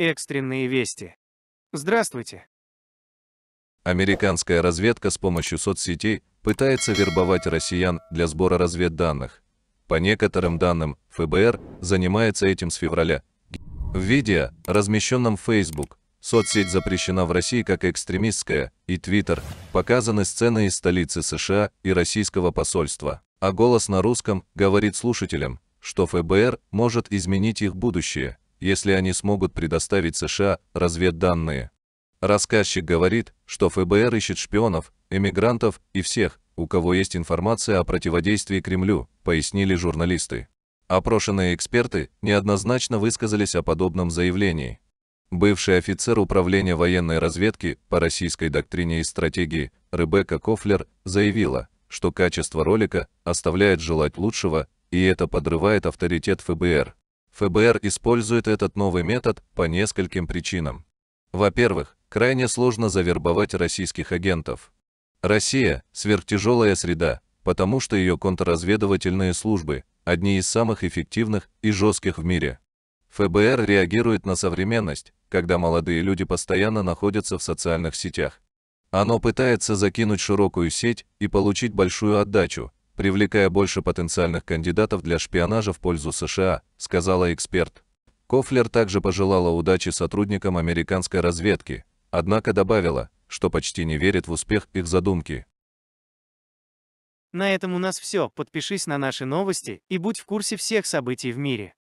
Экстренные вести. Здравствуйте. Американская разведка с помощью соцсетей пытается вербовать россиян для сбора разведданных. По некоторым данным, ФБР занимается этим с февраля. В видео, размещенном в Facebook, соцсеть запрещена в России как экстремистская, и Twitter, показаны сцены из столицы США и российского посольства. А голос на русском говорит слушателям, что ФБР может изменить их будущее – если они смогут предоставить США разведданные. Рассказчик говорит, что ФБР ищет шпионов, эмигрантов и всех, у кого есть информация о противодействии Кремлю, пояснили журналисты. Опрошенные эксперты неоднозначно высказались о подобном заявлении. Бывший офицер управления военной разведки по российской доктрине и стратегии Ребекка Кофлер заявила, что качество ролика оставляет желать лучшего, и это подрывает авторитет ФБР. ФБР использует этот новый метод по нескольким причинам. Во-первых, крайне сложно завербовать российских агентов. Россия – сверхтяжелая среда, потому что ее контрразведывательные службы – одни из самых эффективных и жестких в мире. ФБР реагирует на современность, когда молодые люди постоянно находятся в социальных сетях. Оно пытается закинуть широкую сеть и получить большую отдачу, привлекая больше потенциальных кандидатов для шпионажа в пользу США, сказала эксперт. Кофлер также пожелала удачи сотрудникам американской разведки, однако добавила, что почти не верит в успех их задумки. На этом у нас все. Подпишись на наши новости и будь в курсе всех событий в мире.